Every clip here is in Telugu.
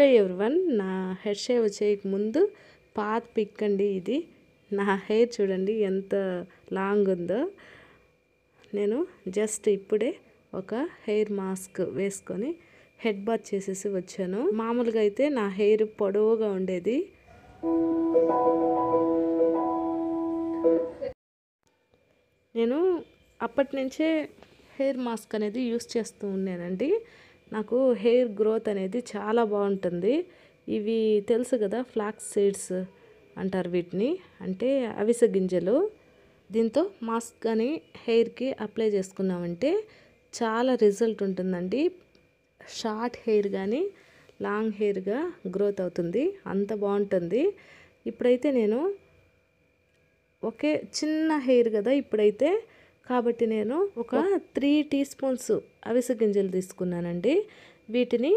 హలో ఎవ్రీవన్ నా హెడ్ షేవ్ ముందు పాత పిక్ అండి ఇది నా హెయిర్ చూడండి ఎంత లాంగ్ ఉందో నేను జస్ట్ ఇప్పుడే ఒక హెయిర్ మాస్క్ వేసుకొని హెడ్ బాత్ చేసేసి వచ్చాను మామూలుగా అయితే నా హెయిర్ పొడవుగా ఉండేది నేను అప్పటి నుంచే హెయిర్ మాస్క్ అనేది యూస్ చేస్తూ ఉన్నానండి నాకు హెయిర్ గ్రోత్ అనేది చాలా బాగుంటుంది ఇవి తెలుసు కదా ఫ్లాక్స్ సీడ్స్ అంటారు వీటిని అంటే అవిసె గింజలు దీంతో మాస్క్ కానీ హెయిర్కి అప్లై చేసుకున్నామంటే చాలా రిజల్ట్ ఉంటుందండి షార్ట్ హెయిర్ కానీ లాంగ్ హెయిర్గా గ్రోత్ అవుతుంది అంత బాగుంటుంది ఇప్పుడైతే నేను ఒకే చిన్న హెయిర్ కదా ఇప్పుడైతే కాబట్టి నేను ఒక త్రీ టీ స్పూన్స్ అవిసె గింజలు తీసుకున్నానండి వీటిని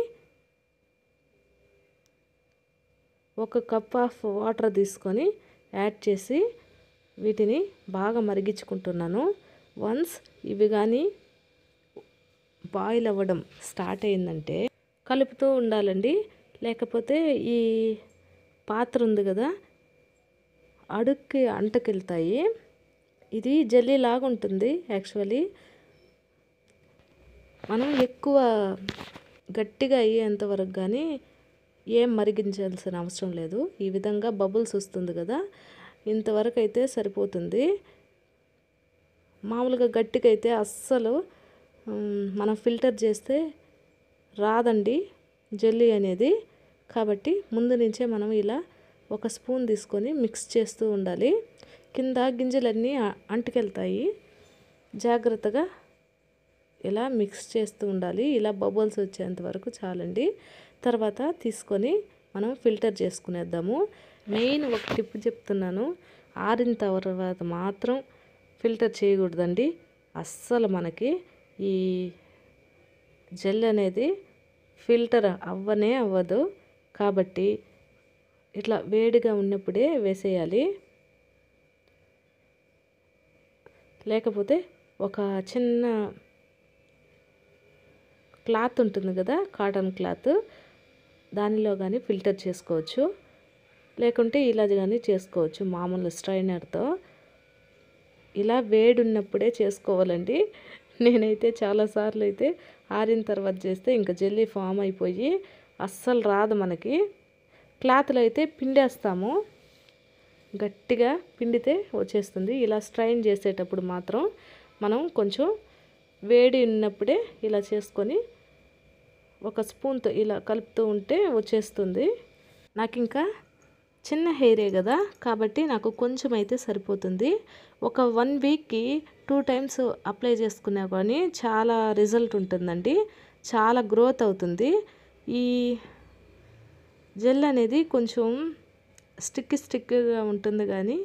ఒక కప్ ఆఫ్ వాటర్ తీసుకొని యాడ్ చేసి వీటిని బాగా మరిగించుకుంటున్నాను వన్స్ ఇవి కానీ బాయిల్ అవ్వడం స్టార్ట్ అయిందంటే కలుపుతూ ఉండాలండి లేకపోతే ఈ పాత్ర ఉంది కదా అడుక్కి అంటకెళ్తాయి ఇది జెల్లీ లాగా ఉంటుంది యాక్చువల్లీ మనం ఎక్కువ గట్టిగా అయ్యేంత వరకు కానీ ఏం మరిగించాల్సిన అవసరం లేదు ఈ విధంగా బబుల్స్ వస్తుంది కదా ఇంతవరకు అయితే సరిపోతుంది మామూలుగా గట్టిగా అయితే అస్సలు మనం ఫిల్టర్ చేస్తే రాదండి జెల్లీ అనేది కాబట్టి ముందు నుంచే మనం ఇలా ఒక స్పూన్ తీసుకొని మిక్స్ చేస్తూ ఉండాలి కింద గింజలన్నీ అంటుకెళ్తాయి జాగ్రత్తగా ఇలా మిక్స్ చేస్తూ ఉండాలి ఇలా బబుల్స్ వచ్చేంత వరకు చాలండి తర్వాత తీసుకొని మనం ఫిల్టర్ చేసుకునేద్దాము మెయిన్ ఒక టిప్ చెప్తున్నాను ఆరిన తర్వాత మాత్రం ఫిల్టర్ చేయకూడదండి అస్సలు మనకి ఈ జెల్ అనేది ఫిల్టర్ అవ్వనే అవ్వదు కాబట్టి ఇట్లా వేడిగా ఉన్నప్పుడే వేసేయాలి లేకపోతే ఒక చిన్న క్లాత్ ఉంటుంది కదా కాటన్ క్లాత్ దానిలో కానీ ఫిల్టర్ చేసుకోవచ్చు లేకుంటే ఇలా కానీ చేసుకోవచ్చు మామూలు స్ట్రైనర్తో ఇలా వేడి ఉన్నప్పుడే చేసుకోవాలండి నేనైతే చాలాసార్లు అయితే ఆరిన తర్వాత చేస్తే ఇంకా జెల్లీ ఫామ్ అయిపోయి అస్సలు రాదు మనకి క్లాత్లో అయితే పిండేస్తాము గట్టిగా పిండితే వచ్చేస్తుంది ఇలా స్ట్రైన్ చేసేటప్పుడు మాత్రం మనం కొంచెం వేడి ఉన్నప్పుడే ఇలా చేసుకొని ఒక స్పూన్తో ఇలా కలుపుతూ ఉంటే వచ్చేస్తుంది నాకు ఇంకా చిన్న హెయిరే కదా కాబట్టి నాకు కొంచెం అయితే సరిపోతుంది ఒక వన్ వీక్కి టూ టైమ్స్ అప్లై చేసుకున్నా కానీ చాలా రిజల్ట్ ఉంటుందండి చాలా గ్రోత్ అవుతుంది ఈ జెల్ అనేది కొంచెం స్టిక్ స్టిక్గా ఉంటుంది కానీ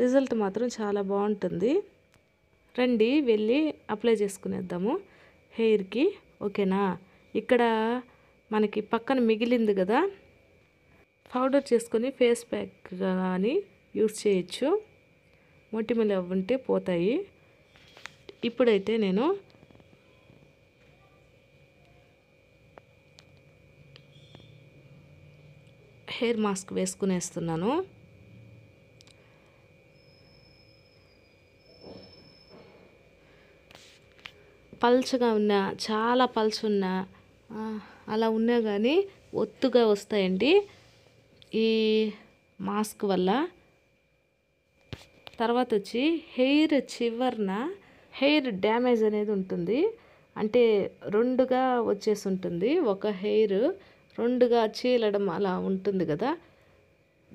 రిజల్ట్ మాత్రం చాలా బాగుంటుంది రండి వెళ్ళి అప్లై చేసుకునేద్దాము హెయిర్కి ఓకేనా ఇక్కడ మనకి పక్కన మిగిలింది కదా పౌడర్ చేసుకొని ఫేస్ ప్యాక్ కానీ యూస్ చేయొచ్చు మొటిమలు అవ్వంటే ఉంటే పోతాయి ఇప్పుడైతే నేను హెయిర్ మాస్క్ వేసుకునేస్తున్నాను పల్చగా ఉన్న చాలా పల్చున్న అలా ఉన్నా కానీ ఒత్తుగా వస్తాయండి ఈ మాస్క్ వల్ల తర్వాత వచ్చి హెయిర్ చివరిన హెయిర్ డ్యామేజ్ అనేది ఉంటుంది అంటే రెండుగా వచ్చేసి ఉంటుంది ఒక హెయిర్ రెండుగా చీలడం అలా ఉంటుంది కదా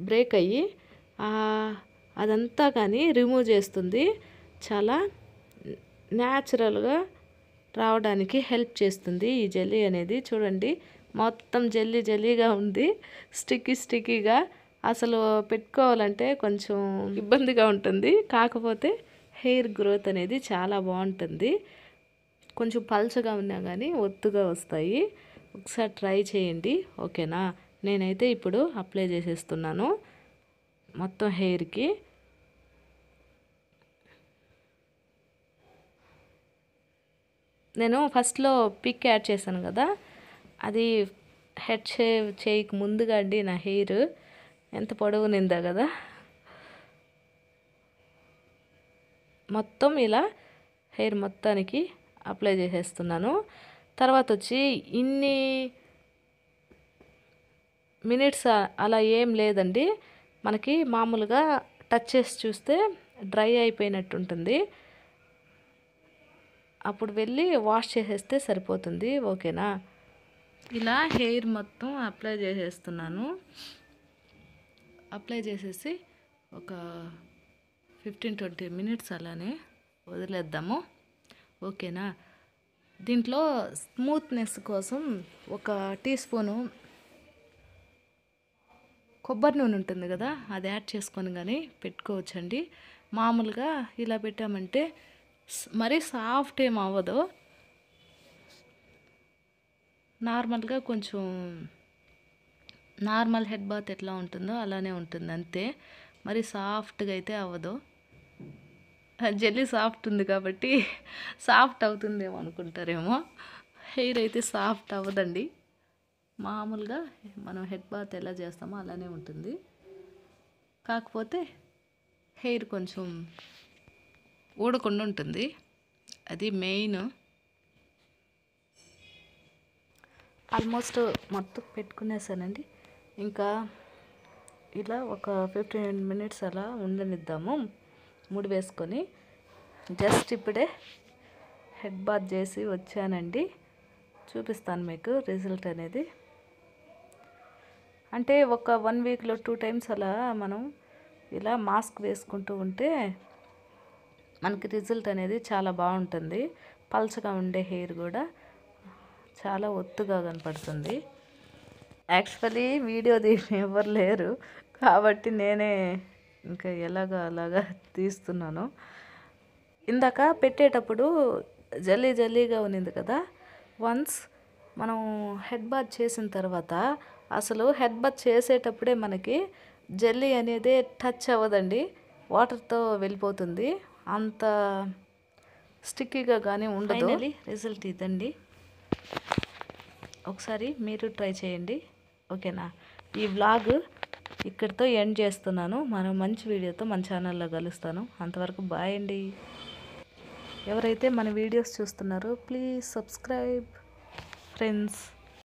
బ్రేక్ అయ్యి అదంతా కానీ రిమూవ్ చేస్తుంది చాలా న్యాచురల్గా రావడానికి హెల్ప్ చేస్తుంది ఈ జల్లీ అనేది చూడండి మొత్తం జల్లీ జల్లీగా ఉంది స్టిక్కీ స్టిక్కీగా అసలు పెట్టుకోవాలంటే కొంచెం ఇబ్బందిగా ఉంటుంది కాకపోతే హెయిర్ గ్రోత్ అనేది చాలా బాగుంటుంది కొంచెం పల్చగా ఉన్నా కానీ ఒత్తుగా వస్తాయి ఒకసారి ట్రై చేయండి ఓకేనా నేనైతే ఇప్పుడు అప్లై చేసేస్తున్నాను మొత్తం హెయిర్కి నేను ఫస్ట్లో పిక్ యాడ్ చేశాను కదా అది హెడ్ షేవ్ చేయక ముందుగా అండి నా హెయిర్ ఎంత పొడవు నిందా కదా మొత్తం ఇలా హెయిర్ మొత్తానికి అప్లై చేసేస్తున్నాను తర్వాత వచ్చి ఇన్ని మినిట్స్ అలా ఏం లేదండి మనకి మామూలుగా టచ్ చేసి చూస్తే డ్రై అయిపోయినట్టు ఉంటుంది అప్పుడు వెళ్ళి వాష్ చేసేస్తే సరిపోతుంది ఓకేనా ఇలా హెయిర్ మొత్తం అప్లై చేసేస్తున్నాను అప్లై చేసేసి ఒక ఫిఫ్టీన్ ట్వంటీ మినిట్స్ అలానే వదిలేద్దాము ఓకేనా దీంట్లో స్మూత్నెస్ కోసం ఒక టీ స్పూను కొబ్బరి నూనె ఉంటుంది కదా అది యాడ్ చేసుకొని కానీ పెట్టుకోవచ్చండి మామూలుగా ఇలా పెట్టామంటే మరీ సాఫ్ట్ ఏం అవ్వదు నార్మల్గా కొంచెం నార్మల్ హెడ్ బాత్ ఎట్లా ఉంటుందో అలానే ఉంటుంది అంతే మరి సాఫ్ట్గా అయితే అవ్వదు జెల్లీ సాఫ్ట్ ఉంది కాబట్టి సాఫ్ట్ అవుతుందేమో అనుకుంటారేమో హెయిర్ అయితే సాఫ్ట్ అవ్వదండి మామూలుగా మనం హెడ్ బాత్ ఎలా చేస్తామో అలానే ఉంటుంది కాకపోతే హెయిర్ కొంచెం ఊడకుండా ఉంటుంది అది మెయిన్ ఆల్మోస్ట్ మొత్తం పెట్టుకునేసానండి ఇంకా ఇలా ఒక ఫిఫ్టీన్ మినిట్స్ అలా ఉండనిద్దాము ముడి వేసుకొని జస్ట్ ఇప్పుడే హెడ్ బాత్ చేసి వచ్చానండి చూపిస్తాను మీకు రిజల్ట్ అనేది అంటే ఒక వన్ వీక్లో టూ టైమ్స్ అలా మనం ఇలా మాస్క్ వేసుకుంటూ ఉంటే మనకి రిజల్ట్ అనేది చాలా బాగుంటుంది పల్చగా ఉండే హెయిర్ కూడా చాలా ఒత్తుగా కనపడుతుంది యాక్చువల్లీ వీడియో దీన్ని ఎవరు లేరు కాబట్టి నేనే ఇంకా ఎలాగ అలాగా తీస్తున్నాను ఇందాక పెట్టేటప్పుడు జల్లీ జల్లీగా ఉన్నింది కదా వన్స్ మనం హెడ్ బాత్ చేసిన తర్వాత అసలు హెడ్ బాత్ చేసేటప్పుడే మనకి జల్లీ అనేది టచ్ అవ్వదండి వాటర్తో వెళ్ళిపోతుంది అంత స్టిక్కీగా కానీ ఉండదు రిజల్ట్ ఇదండి ఒకసారి మీరు ట్రై చేయండి ఓకేనా ఈ వ్లాగ్ ఇక్కడితో ఎండ్ చేస్తున్నాను మనం మంచి వీడియోతో మన ఛానల్లో కలుస్తాను అంతవరకు బాయ్ అండి ఎవరైతే మన వీడియోస్ చూస్తున్నారో ప్లీజ్ సబ్స్క్రైబ్ ఫ్రెండ్స్